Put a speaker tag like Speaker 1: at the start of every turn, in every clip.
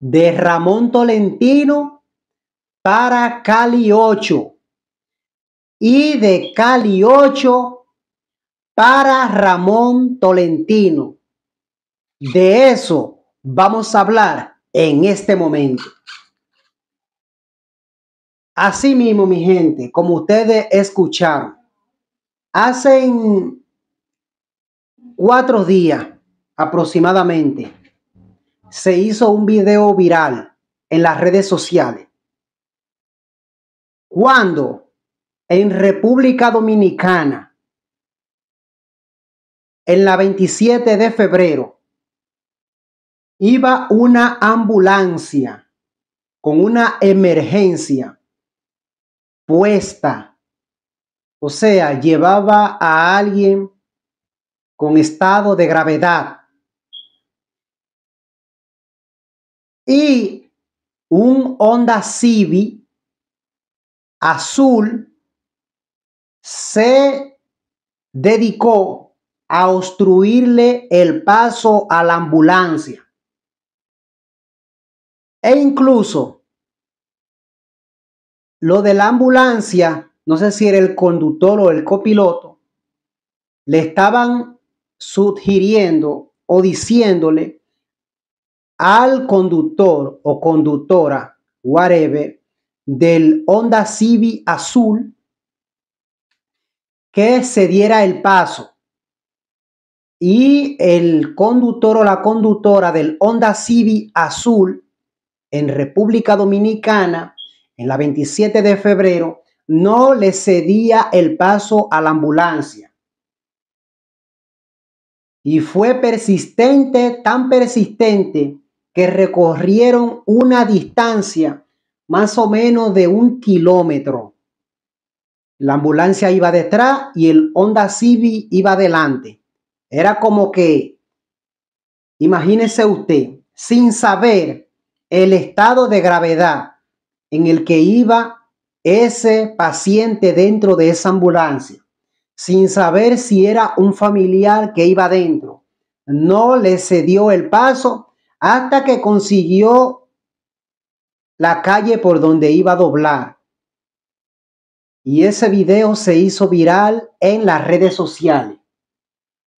Speaker 1: de Ramón Tolentino para Cali 8 y de Cali 8 para Ramón Tolentino. De eso vamos a hablar en este momento. Asimismo, mi gente, como ustedes escucharon, hace cuatro días aproximadamente, se hizo un video viral en las redes sociales. Cuando en República Dominicana, en la 27 de febrero, iba una ambulancia con una emergencia puesta. O sea, llevaba a alguien con estado de gravedad y un Honda Civic azul se dedicó a obstruirle el paso a la ambulancia. E incluso lo de la ambulancia, no sé si era el conductor o el copiloto, le estaban sugiriendo o diciéndole al conductor o conductora, whatever, del Honda Civic azul que se diera el paso y el conductor o la conductora del Honda Civic azul en República Dominicana en la 27 de febrero no le cedía el paso a la ambulancia. Y fue persistente, tan persistente que recorrieron una distancia más o menos de un kilómetro. La ambulancia iba detrás y el Honda Civic iba adelante. Era como que, imagínese usted, sin saber el estado de gravedad en el que iba ese paciente dentro de esa ambulancia, sin saber si era un familiar que iba dentro. No le cedió el paso hasta que consiguió la calle por donde iba a doblar. Y ese video se hizo viral en las redes sociales.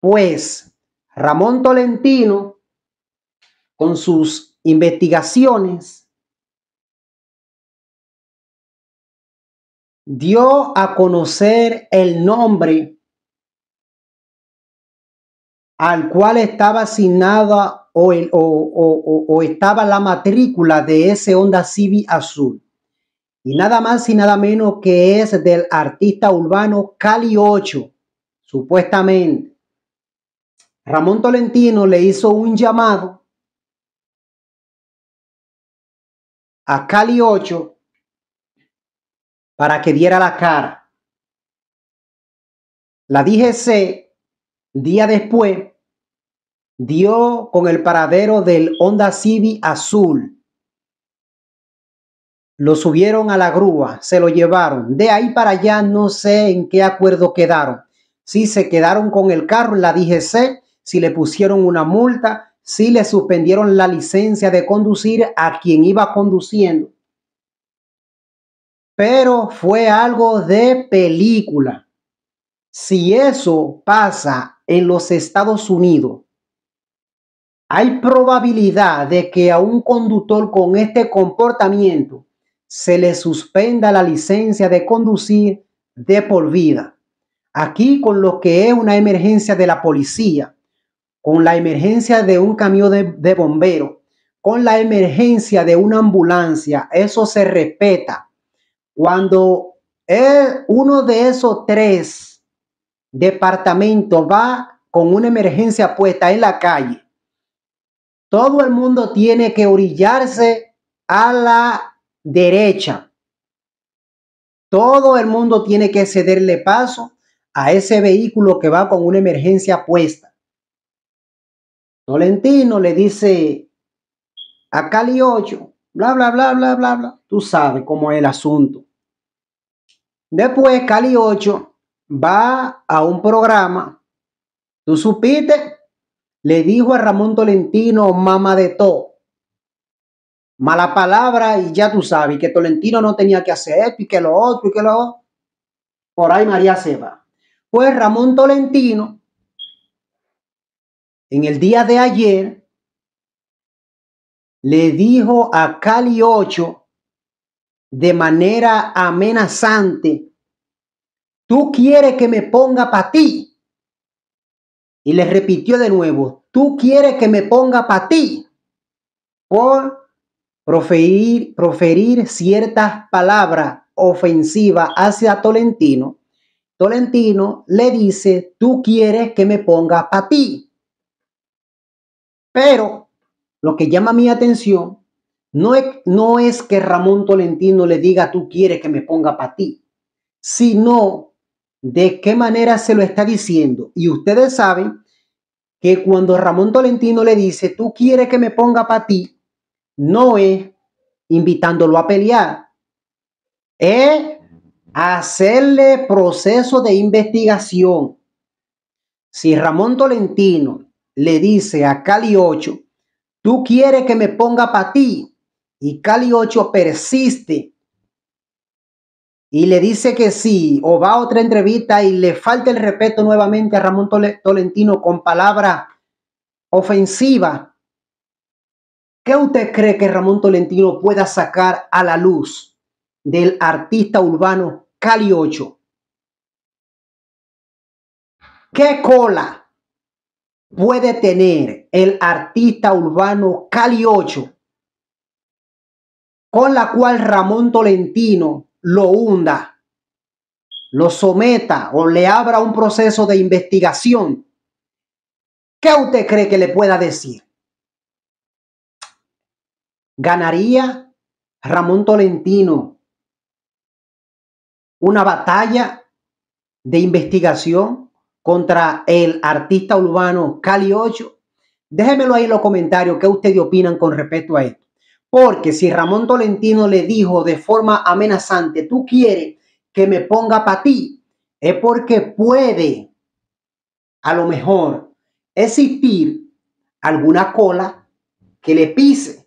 Speaker 1: Pues Ramón Tolentino, con sus investigaciones, dio a conocer el nombre al cual estaba a o, estaba la matrícula de ese onda Civic azul. Y nada más y nada menos que es del artista urbano Cali 8, supuestamente. Ramón Tolentino le hizo un llamado a Cali 8 para que diera la cara. La DGC, día después, dio con el paradero del Honda Civic azul. Lo subieron a la grúa, se lo llevaron. De ahí para allá no sé en qué acuerdo quedaron. Si se quedaron con el carro la DGC, si le pusieron una multa, si le suspendieron la licencia de conducir a quien iba conduciendo. Pero fue algo de película. Si eso pasa en los Estados Unidos, hay probabilidad de que a un conductor con este comportamiento se le suspenda la licencia de conducir de por vida. Aquí con lo que es una emergencia de la policía, con la emergencia de un camión de, bomberos, con la emergencia de una ambulancia, eso se respeta. Cuando uno de esos tres departamentos va con una emergencia puesta en la calle, todo el mundo tiene que orillarse a la derecha. Todo el mundo tiene que cederle paso a ese vehículo que va con una emergencia puesta. Tolentino le dice a Cali 8, bla, bla, bla, bla, bla, bla. Tú sabes cómo es el asunto. Después Cali 8 va a un programa. ¿Tú supiste? le dijo a Ramón Tolentino, mamá de todo. Mala palabra y ya tú sabes que Tolentino no tenía que hacer esto y que lo otro y que lo otro. Por ahí María se va. Pues Ramón Tolentino, en el día de ayer, le dijo a Cali 8 de manera amenazante, tú quieres que me ponga para ti y le repitió de nuevo, tú quieres que me ponga para ti por proferir, proferir ciertas palabras ofensivas hacia Tolentino. Tolentino le dice, tú quieres que me ponga para ti. Pero lo que llama mi atención no es, no es que Ramón Tolentino le diga, tú quieres que me ponga para ti, sino de qué manera se lo está diciendo. Y ustedes saben que cuando Ramón Tolentino le dice, tú quieres que me ponga para ti, no es invitándolo a pelear, es hacerle proceso de investigación. Si Ramón Tolentino le dice a Cali 8, tú quieres que me ponga para ti, y Cali 8 persiste y le dice que sí, o va a otra entrevista y le falta el respeto nuevamente a Ramón Tolentino con palabras ofensivas, ¿qué usted cree que Ramón Tolentino pueda sacar a la luz del artista urbano Cali 8? ¿Qué cola puede tener el artista urbano Cali 8 con la cual Ramón Tolentino lo hunda, lo someta o le abra un proceso de investigación, ¿qué usted cree que le pueda decir? ¿Ganaría Ramón Tolentino una batalla de investigación contra el artista urbano Cali 8? Déjenmelo ahí en los comentarios qué ustedes opinan con respecto a esto. Porque si Ramón Tolentino le dijo de forma amenazante, tú quieres que me ponga para ti, es porque puede, a lo mejor, existir alguna cola que le pise.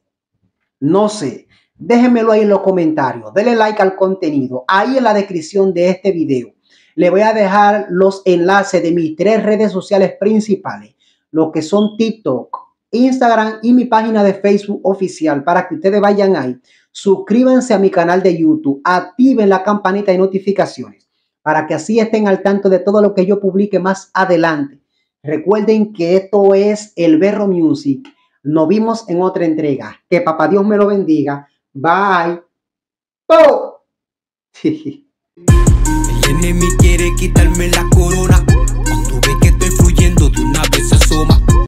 Speaker 1: No sé, déjenmelo ahí en los comentarios, denle like al contenido, ahí en la descripción de este video. Le voy a dejar los enlaces de mis tres redes sociales principales, lo que son TikTok, Instagram y mi página de Facebook oficial para que ustedes vayan ahí. Suscríbanse a mi canal de YouTube, activen la campanita de notificaciones para que así estén al tanto de todo lo que yo publique más adelante. Recuerden que esto es El Berro Music. Nos vimos en otra entrega. Que papá Dios me lo bendiga. Bye. ¡Oh! quiere quitarme la corona. que estoy de una